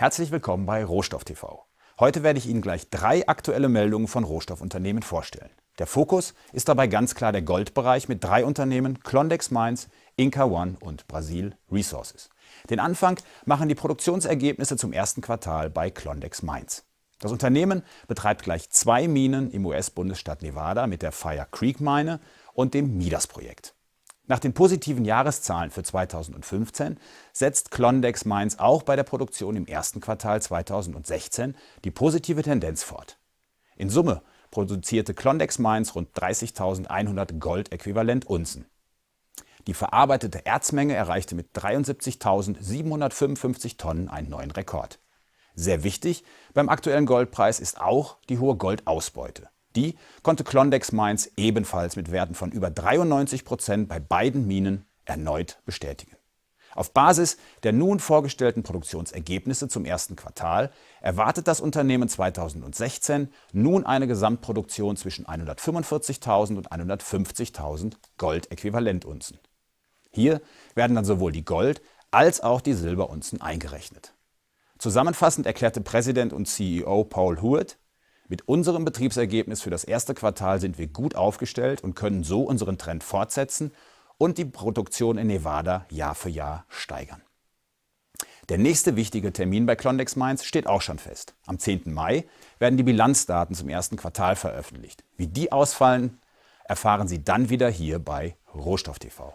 Herzlich willkommen bei Rohstoff TV. Heute werde ich Ihnen gleich drei aktuelle Meldungen von Rohstoffunternehmen vorstellen. Der Fokus ist dabei ganz klar der Goldbereich mit drei Unternehmen Klondex Mines, Inca One und Brasil Resources. Den Anfang machen die Produktionsergebnisse zum ersten Quartal bei Klondex Mines. Das Unternehmen betreibt gleich zwei Minen im US-Bundesstaat Nevada mit der Fire Creek Mine und dem Midas-Projekt. Nach den positiven Jahreszahlen für 2015 setzt Klondex Mainz auch bei der Produktion im ersten Quartal 2016 die positive Tendenz fort. In Summe produzierte Klondex Mainz rund 30.100 Goldäquivalent-Unzen. Die verarbeitete Erzmenge erreichte mit 73.755 Tonnen einen neuen Rekord. Sehr wichtig beim aktuellen Goldpreis ist auch die hohe Goldausbeute. Die konnte Klondex Mines ebenfalls mit Werten von über 93 Prozent bei beiden Minen erneut bestätigen. Auf Basis der nun vorgestellten Produktionsergebnisse zum ersten Quartal erwartet das Unternehmen 2016 nun eine Gesamtproduktion zwischen 145.000 und 150.000 Goldäquivalentunzen. Hier werden dann sowohl die Gold- als auch die Silberunzen eingerechnet. Zusammenfassend erklärte Präsident und CEO Paul Hewitt, mit unserem Betriebsergebnis für das erste Quartal sind wir gut aufgestellt und können so unseren Trend fortsetzen und die Produktion in Nevada Jahr für Jahr steigern. Der nächste wichtige Termin bei Klondex Mainz steht auch schon fest. Am 10. Mai werden die Bilanzdaten zum ersten Quartal veröffentlicht. Wie die ausfallen, erfahren Sie dann wieder hier bei Rohstoff TV.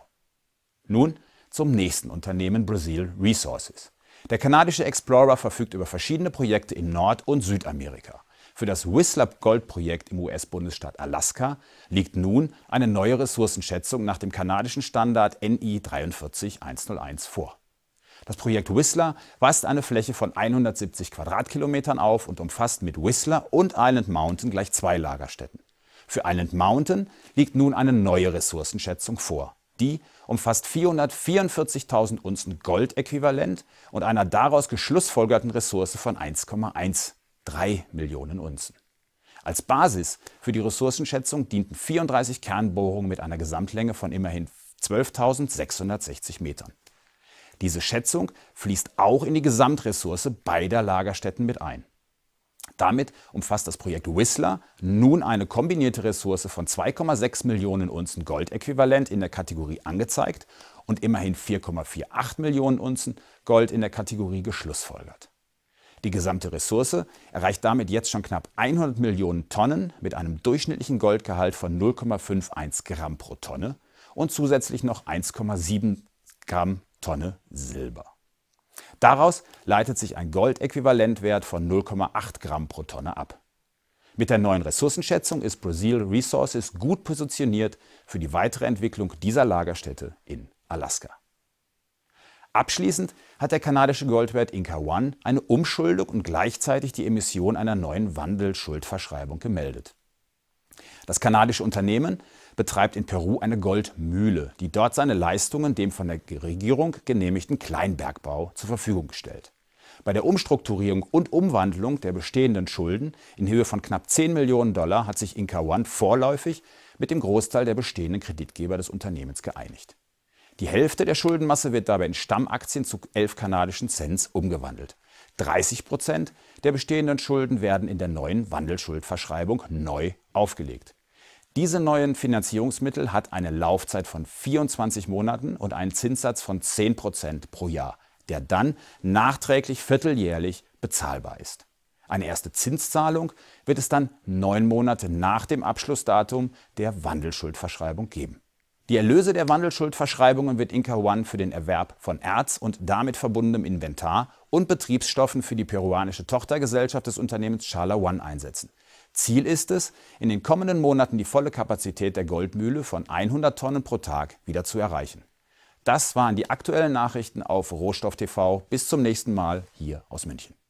Nun zum nächsten Unternehmen Brazil Resources. Der kanadische Explorer verfügt über verschiedene Projekte in Nord- und Südamerika. Für das Whistler Gold-Projekt im US-Bundesstaat Alaska liegt nun eine neue Ressourcenschätzung nach dem kanadischen Standard NI 43101 vor. Das Projekt Whistler weist eine Fläche von 170 Quadratkilometern auf und umfasst mit Whistler und Island Mountain gleich zwei Lagerstätten. Für Island Mountain liegt nun eine neue Ressourcenschätzung vor. Die umfasst 444.000 Unzen Goldäquivalent und einer daraus geschlussfolgerten Ressource von 1,1 3 Millionen Unzen. Als Basis für die Ressourcenschätzung dienten 34 Kernbohrungen mit einer Gesamtlänge von immerhin 12.660 Metern. Diese Schätzung fließt auch in die Gesamtressource beider Lagerstätten mit ein. Damit umfasst das Projekt Whistler nun eine kombinierte Ressource von 2,6 Millionen Unzen Goldäquivalent in der Kategorie angezeigt und immerhin 4,48 Millionen Unzen Gold in der Kategorie geschlussfolgert. Die gesamte Ressource erreicht damit jetzt schon knapp 100 Millionen Tonnen mit einem durchschnittlichen Goldgehalt von 0,51 Gramm pro Tonne und zusätzlich noch 1,7 Gramm Tonne Silber. Daraus leitet sich ein Goldäquivalentwert von 0,8 Gramm pro Tonne ab. Mit der neuen Ressourcenschätzung ist Brazil Resources gut positioniert für die weitere Entwicklung dieser Lagerstätte in Alaska. Abschließend hat der kanadische Goldwert Inca One eine Umschuldung und gleichzeitig die Emission einer neuen Wandelschuldverschreibung gemeldet. Das kanadische Unternehmen betreibt in Peru eine Goldmühle, die dort seine Leistungen dem von der Regierung genehmigten Kleinbergbau zur Verfügung stellt. Bei der Umstrukturierung und Umwandlung der bestehenden Schulden in Höhe von knapp 10 Millionen Dollar hat sich Inca One vorläufig mit dem Großteil der bestehenden Kreditgeber des Unternehmens geeinigt. Die Hälfte der Schuldenmasse wird dabei in Stammaktien zu 11 kanadischen Cents umgewandelt. 30 Prozent der bestehenden Schulden werden in der neuen Wandelschuldverschreibung neu aufgelegt. Diese neuen Finanzierungsmittel hat eine Laufzeit von 24 Monaten und einen Zinssatz von 10 Prozent pro Jahr, der dann nachträglich vierteljährlich bezahlbar ist. Eine erste Zinszahlung wird es dann neun Monate nach dem Abschlussdatum der Wandelschuldverschreibung geben. Die Erlöse der Wandelschuldverschreibungen wird Inca One für den Erwerb von Erz und damit verbundenem Inventar und Betriebsstoffen für die peruanische Tochtergesellschaft des Unternehmens Chala One einsetzen. Ziel ist es, in den kommenden Monaten die volle Kapazität der Goldmühle von 100 Tonnen pro Tag wieder zu erreichen. Das waren die aktuellen Nachrichten auf Rohstoff TV. Bis zum nächsten Mal hier aus München.